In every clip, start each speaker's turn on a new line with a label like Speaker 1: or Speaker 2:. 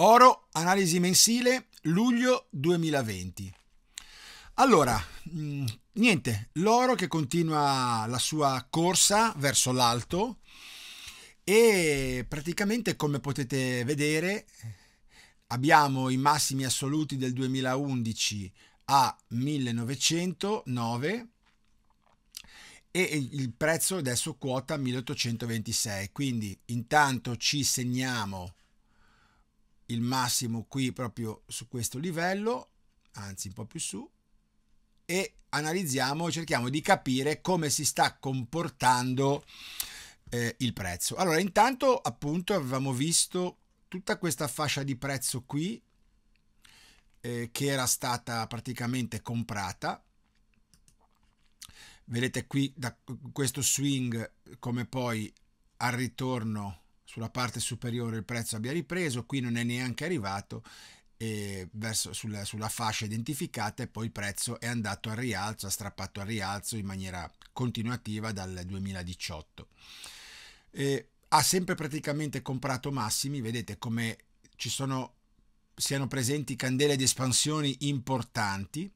Speaker 1: Oro, analisi mensile, luglio 2020. Allora, mm, niente, l'oro che continua la sua corsa verso l'alto e praticamente come potete vedere abbiamo i massimi assoluti del 2011 a 1909 e il prezzo adesso quota 1826 quindi intanto ci segniamo il massimo qui proprio su questo livello, anzi un po' più su, e analizziamo, cerchiamo di capire come si sta comportando eh, il prezzo. Allora, intanto appunto avevamo visto tutta questa fascia di prezzo qui eh, che era stata praticamente comprata. Vedete qui da questo swing come poi al ritorno sulla parte superiore il prezzo abbia ripreso, qui non è neanche arrivato verso, sulla, sulla, fascia identificata e poi il prezzo è andato al rialzo, ha strappato al rialzo in maniera continuativa dal 2018. E ha sempre praticamente comprato massimi, vedete come ci sono, siano presenti candele di espansioni importanti,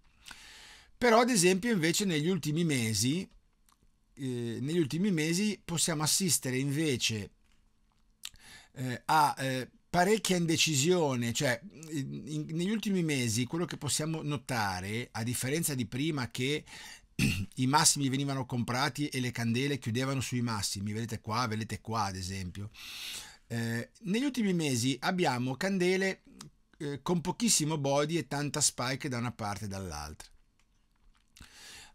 Speaker 1: però ad esempio invece negli ultimi mesi, eh, negli ultimi mesi possiamo assistere invece eh, a eh, parecchia indecisione, cioè in, in, negli ultimi mesi quello che possiamo notare, a differenza di prima che i massimi venivano comprati e le candele chiudevano sui massimi, vedete qua, vedete qua ad esempio, eh, negli ultimi mesi abbiamo candele eh, con pochissimo body e tanta spike da una parte e dall'altra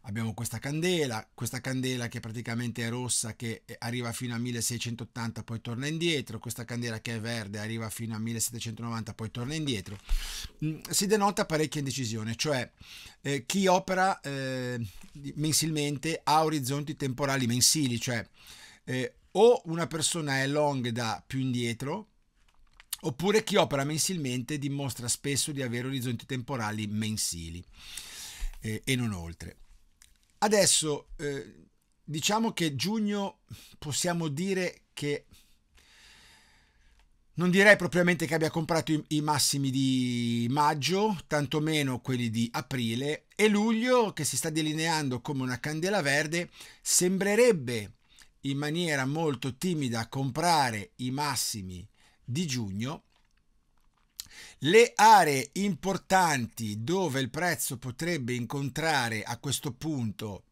Speaker 1: abbiamo questa candela, questa candela che praticamente è rossa che eh, arriva fino a 1680 poi torna indietro, questa candela che è verde arriva fino a 1790 poi torna indietro, mm, si denota parecchia indecisione, cioè eh, chi opera eh, mensilmente ha orizzonti temporali mensili, cioè eh, o una persona è long da più indietro, oppure chi opera mensilmente dimostra spesso di avere orizzonti temporali mensili eh, e non oltre. Adesso eh, diciamo che giugno possiamo dire che non direi propriamente che abbia comprato i, i massimi di maggio, tantomeno quelli di aprile e luglio che si sta delineando come una candela verde sembrerebbe in maniera molto timida comprare i massimi di giugno le aree importanti dove il prezzo potrebbe incontrare a questo punto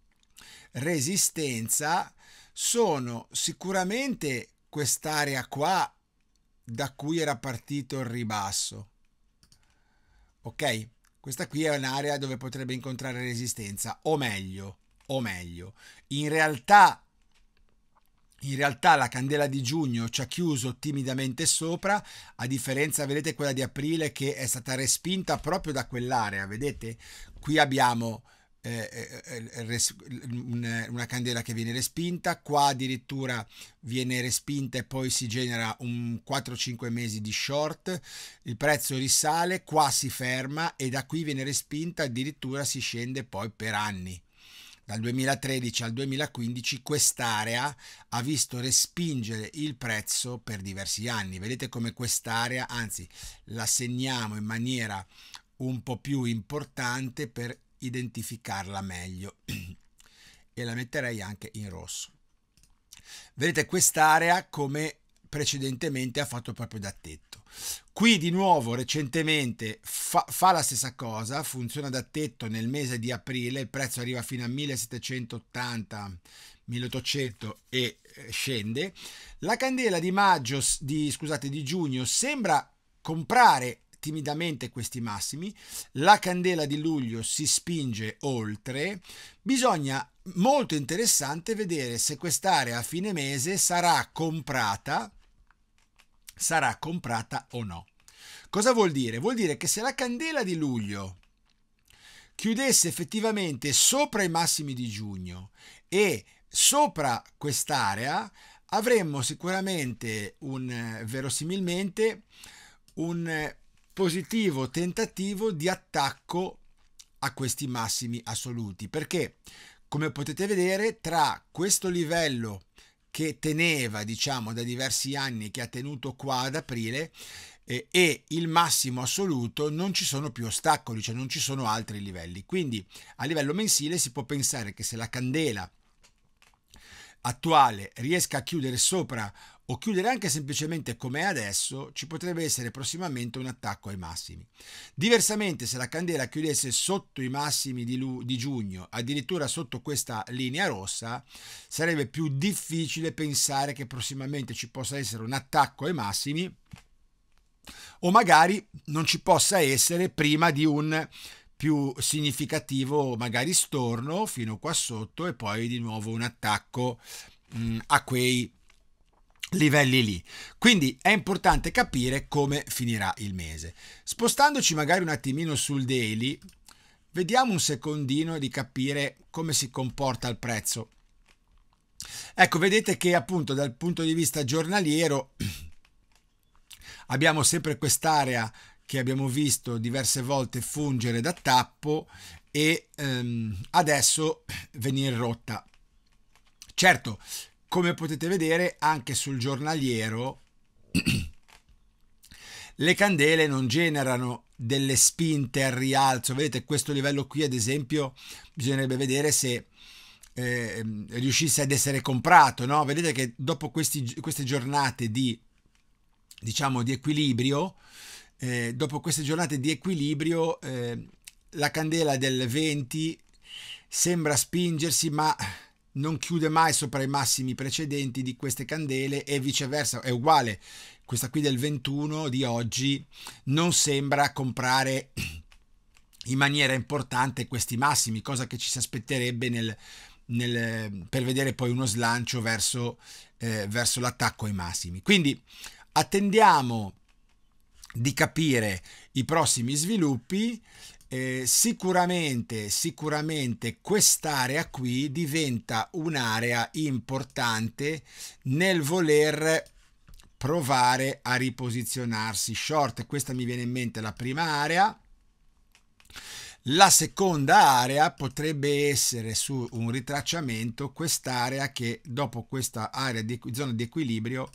Speaker 1: resistenza sono sicuramente quest'area qua da cui era partito il ribasso. Ok? Questa qui è un'area dove potrebbe incontrare resistenza, o meglio, o meglio, in realtà in realtà la candela di giugno ci ha chiuso timidamente sopra, a differenza, vedete, quella di aprile che è stata respinta proprio da quell'area, vedete? Qui abbiamo eh, eh, eh, una candela che viene respinta, qua addirittura viene respinta e poi si genera un 4-5 mesi di short, il prezzo risale, qua si ferma e da qui viene respinta, addirittura si scende poi per anni dal 2013 al 2015 quest'area ha visto respingere il prezzo per diversi anni. Vedete come quest'area, anzi la segniamo in maniera un po' più importante per identificarla meglio e la metterei anche in rosso. Vedete quest'area come precedentemente ha fatto proprio da tetto. Qui di nuovo recentemente fa, fa, la stessa cosa, funziona da tetto nel mese di aprile, il prezzo arriva fino a 1780, 1800 e eh, scende. La candela di maggio, di, scusate, di giugno sembra comprare timidamente questi massimi, la candela di luglio si spinge oltre, bisogna molto interessante vedere se quest'area a fine mese sarà comprata sarà comprata o no. Cosa vuol dire? Vuol dire che se la candela di luglio chiudesse effettivamente sopra i massimi di giugno e sopra quest'area, avremmo sicuramente un verosimilmente un positivo tentativo di attacco a questi massimi assoluti perché come potete vedere tra questo livello che teneva diciamo da diversi anni che ha tenuto qua ad aprile eh, e il massimo assoluto non ci sono più ostacoli cioè non ci sono altri livelli quindi a livello mensile si può pensare che se la candela attuale riesca a chiudere sopra o chiudere anche semplicemente come è adesso, ci potrebbe essere prossimamente un attacco ai massimi. Diversamente, se la candela chiudesse sotto i massimi di, lu- di giugno, addirittura sotto questa linea rossa, sarebbe più difficile pensare che prossimamente ci possa essere un attacco ai massimi o magari non ci possa essere prima di un più significativo magari storno fino qua sotto e poi di nuovo un attacco mh, a quei livelli lì. Quindi è importante capire come finirà il mese. Spostandoci magari un attimino sul daily, vediamo un secondino di capire come si comporta il prezzo. Ecco, vedete che appunto dal punto di vista giornaliero abbiamo sempre quest'area che abbiamo visto diverse volte fungere da tappo e ehm, adesso venire rotta. Certo, come potete vedere anche sul giornaliero le candele non generano delle spinte al rialzo vedete questo livello qui ad esempio bisognerebbe vedere se eh, riuscisse ad essere comprato no? vedete che dopo questi, queste giornate di diciamo di equilibrio eh, dopo queste giornate di equilibrio eh, la candela del 20 sembra spingersi ma non chiude mai sopra i massimi precedenti di queste candele e viceversa è uguale. Questa qui del 21 di oggi non sembra comprare in maniera importante questi massimi, cosa che ci si aspetterebbe nel, nel, per vedere poi uno slancio verso, eh, verso l'attacco ai massimi. Quindi attendiamo di capire i prossimi sviluppi eh, sicuramente, sicuramente quest'area qui diventa un'area importante nel voler provare a riposizionarsi short. Questa mi viene in mente la prima area. La seconda area potrebbe essere su un ritracciamento quest'area che dopo questa area di zona di equilibrio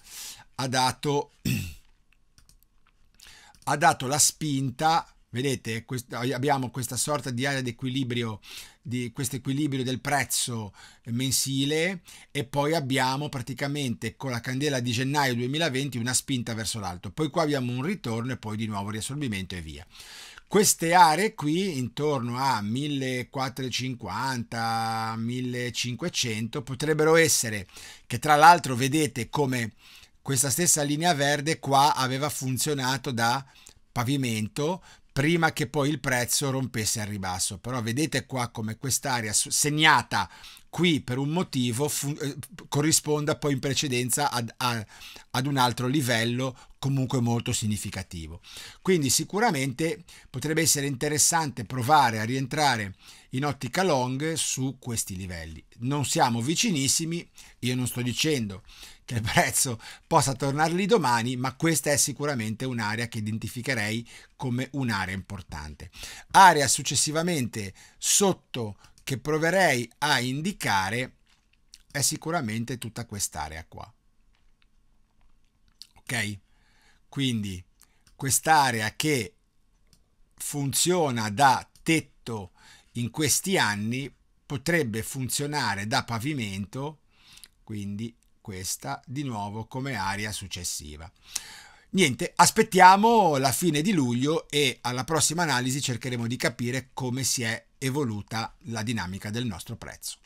Speaker 1: ha dato, ha dato la spinta Vedete, quest abbiamo questa sorta di area di equilibrio, di questo equilibrio del prezzo mensile e poi abbiamo praticamente con la candela di gennaio 2020 una spinta verso l'alto. Poi qua abbiamo un ritorno e poi di nuovo riassorbimento e via. Queste aree qui intorno a 1450, 1500 potrebbero essere che tra l'altro vedete come questa stessa linea verde qua aveva funzionato da pavimento prima che poi il prezzo rompesse al ribasso. Però vedete qua come quest'area segnata qui per un motivo eh, corrisponda poi in precedenza ad, a, ad, un altro livello comunque molto significativo. Quindi sicuramente potrebbe essere interessante provare a rientrare in ottica long su questi livelli. Non siamo vicinissimi, io non sto dicendo che il prezzo possa tornare lì domani, ma questa è sicuramente un'area che identificherei come un'area importante. Area successivamente sotto che proverei a indicare è sicuramente tutta quest'area qua. Ok? Quindi quest'area che funziona da tetto in questi anni potrebbe funzionare da pavimento, quindi questa di nuovo come aria successiva. Niente, aspettiamo la fine di luglio e alla prossima analisi cercheremo di capire come si è evoluta la dinamica del nostro prezzo.